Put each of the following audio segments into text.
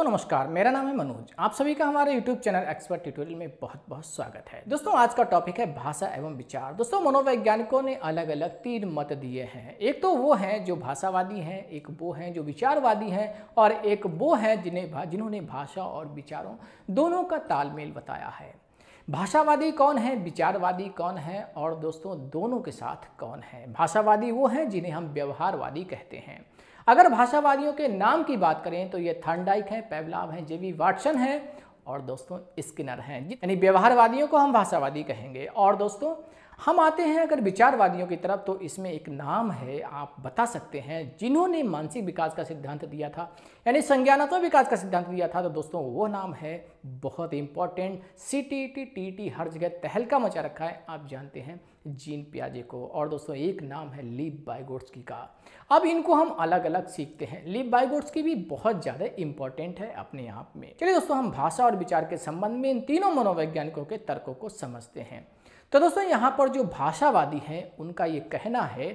दोस्तों नमस्कार मेरा नाम है मनोज आप सभी का हमारे YouTube चैनल एक्सपर्ट ट्यूटोरियल में बहुत बहुत स्वागत है दोस्तों आज का टॉपिक है भाषा एवं विचार दोस्तों मनोवैज्ञानिकों ने अलग अलग तीन मत दिए हैं एक तो वो हैं जो भाषावादी हैं एक वो हैं जो विचारवादी हैं और एक वो हैं जिन्हें जिन्होंने भाषा और विचारों दोनों का तालमेल बताया है भाषावादी कौन है विचारवादी कौन है और दोस्तों दोनों के साथ कौन है भाषावादी वो हैं जिन्हें हम व्यवहारवादी कहते हैं अगर भाषावादियों के नाम की बात करें तो ये थर्नडाइक हैं पेवलाव हैं जेवी वाटसन हैं और दोस्तों स्किनर हैं यानी व्यवहारवादियों को हम भाषावादी कहेंगे और दोस्तों हम आते हैं अगर विचारवादियों की तरफ तो इसमें एक नाम है आप बता सकते हैं जिन्होंने मानसिक विकास का सिद्धांत दिया था यानी संज्ञानात्मक विकास का सिद्धांत दिया था तो दोस्तों वो नाम है बहुत important C T T T T हर जगह तहलका मचा रखा है आप जानते हैं जीन प्याजे को और दोस्तों एक नाम है लीप की का अब इनको हम अलग अलग सीखते हैं लीप की भी बहुत ज़्यादा इंपॉर्टेंट है अपने आप में चलिए दोस्तों हम भाषा और विचार के संबंध में इन तीनों मनोवैज्ञानिकों के तर्कों को समझते हैं तो दोस्तों यहाँ पर जो भाषावादी हैं उनका ये कहना है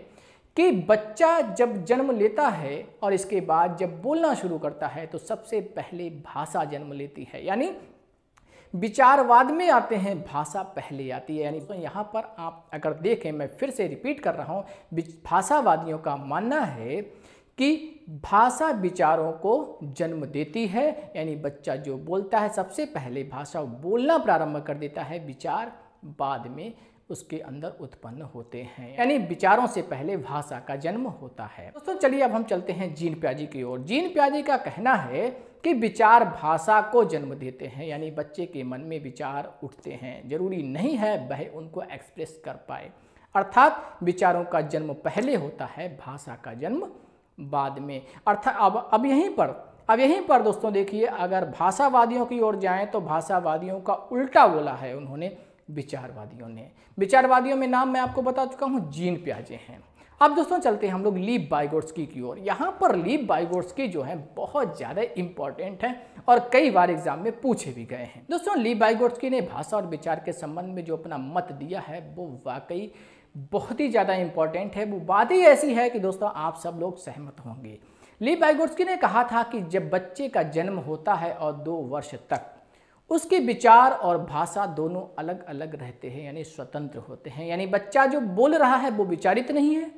कि बच्चा जब जन्म लेता है और इसके बाद जब बोलना शुरू करता है तो सबसे पहले भाषा जन्म लेती है यानी विचारवाद में आते हैं भाषा पहले आती है यानी तो यहाँ पर आप अगर देखें मैं फिर से रिपीट कर रहा हूँ भाषावादियों का मानना है कि भाषा विचारों को जन्म देती है यानी बच्चा जो बोलता है सबसे पहले भाषा बोलना प्रारंभ कर देता है विचार बाद में उसके अंदर उत्पन्न होते हैं यानी विचारों से पहले भाषा का जन्म होता है दोस्तों चलिए अब हम चलते हैं जीन प्याजी की ओर जीन प्याजी का कहना है कि विचार भाषा को जन्म देते हैं यानी बच्चे के मन में विचार उठते हैं जरूरी नहीं है वह उनको एक्सप्रेस कर पाए अर्थात विचारों का जन्म पहले होता है भाषा का जन्म बाद में अर्थात अब अब यहीं पर अब यहीं पर दोस्तों देखिए अगर भाषावादियों की ओर जाएं तो भाषावादियों का उल्टा बोला है उन्होंने विचारवादियों ने विचारवादियों में नाम मैं आपको बता चुका हूँ जीन प्याजे हैं अब दोस्तों चलते हैं हम लोग लीप बाइगोर्स की ओर यहाँ पर लीप की जो है बहुत ज़्यादा इंपॉर्टेंट है और कई बार एग्जाम में पूछे भी गए हैं दोस्तों लीप बाइगोट्सकी ने भाषा और विचार के संबंध में जो अपना मत दिया है वो वाकई बहुत ही ज़्यादा इंपॉर्टेंट है वो बात ही ऐसी है कि दोस्तों आप सब लोग सहमत होंगे ली बाइगोट्सकी ने कहा था कि जब बच्चे का जन्म होता है और दो वर्ष तक उसके विचार और भाषा दोनों अलग अलग रहते हैं यानी स्वतंत्र होते हैं यानी बच्चा जो बोल रहा है वो विचारित नहीं है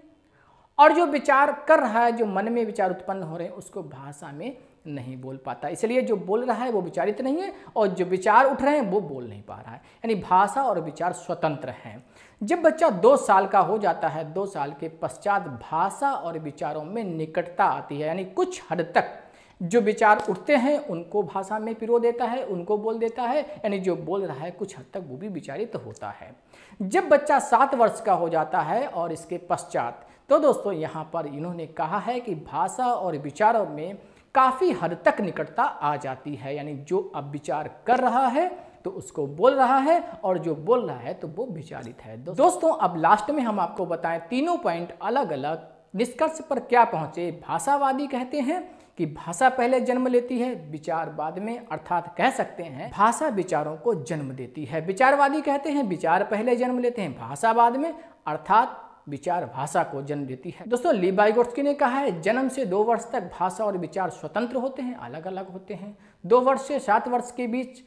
और जो विचार कर रहा है जो मन में विचार उत्पन्न हो रहे हैं उसको भाषा में नहीं बोल पाता इसलिए जो बोल रहा है वो विचारित नहीं है और जो विचार उठ रहे हैं वो बोल नहीं पा रहा है यानी भाषा और विचार स्वतंत्र हैं जब बच्चा दो साल का हो जाता है दो साल के पश्चात भाषा और विचारों में निकटता आती है यानी कुछ हद तक जो विचार उठते हैं उनको भाषा में पिरो देता है उनको बोल देता है यानी जो बोल रहा है कुछ हद तक वो भी विचारित तो होता है जब बच्चा सात वर्ष का हो जाता है और इसके पश्चात तो दोस्तों यहाँ पर इन्होंने कहा है कि भाषा और विचारों में काफ़ी हद तक निकटता आ जाती है यानी जो अब विचार कर रहा है तो उसको बोल रहा है और जो बोल रहा है तो वो विचारित है दोस्तों अब लास्ट में हम आपको बताएं तीनों पॉइंट अलग अलग निष्कर्ष पर क्या पहुंचे भाषावादी कहते हैं कि भाषा पहले जन्म लेती है विचार बाद में अर्थात कह सकते हैं भाषा विचारों को जन्म देती है विचारवादी कहते हैं विचार पहले जन्म लेते हैं भाषा बाद में अर्थात विचार भाषा को जन्म देती है दोस्तों लिबाइगोट्सकी ने कहा है जन्म से दो वर्ष तक भाषा और विचार स्वतंत्र होते हैं अलग अलग होते हैं दो वर्ष से सात वर्ष के बीच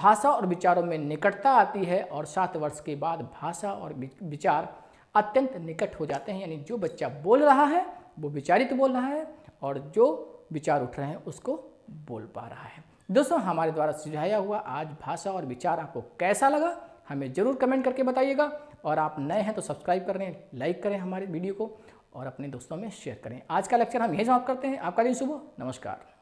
भाषा और विचारों में निकटता आती है और सात वर्ष के बाद भाषा और विचार अत्यंत निकट हो जाते हैं यानी जो बच्चा बोल रहा है वो विचारित बोल रहा है और जो विचार उठ रहे हैं उसको बोल पा रहा है दोस्तों हमारे द्वारा सुझाया हुआ आज भाषा और विचार आपको कैसा लगा हमें ज़रूर कमेंट करके बताइएगा और आप नए हैं तो सब्सक्राइब करें लाइक करें हमारे वीडियो को और अपने दोस्तों में शेयर करें आज का लेक्चर हम यही समाप्त करते हैं आपका दिन शुभ नमस्कार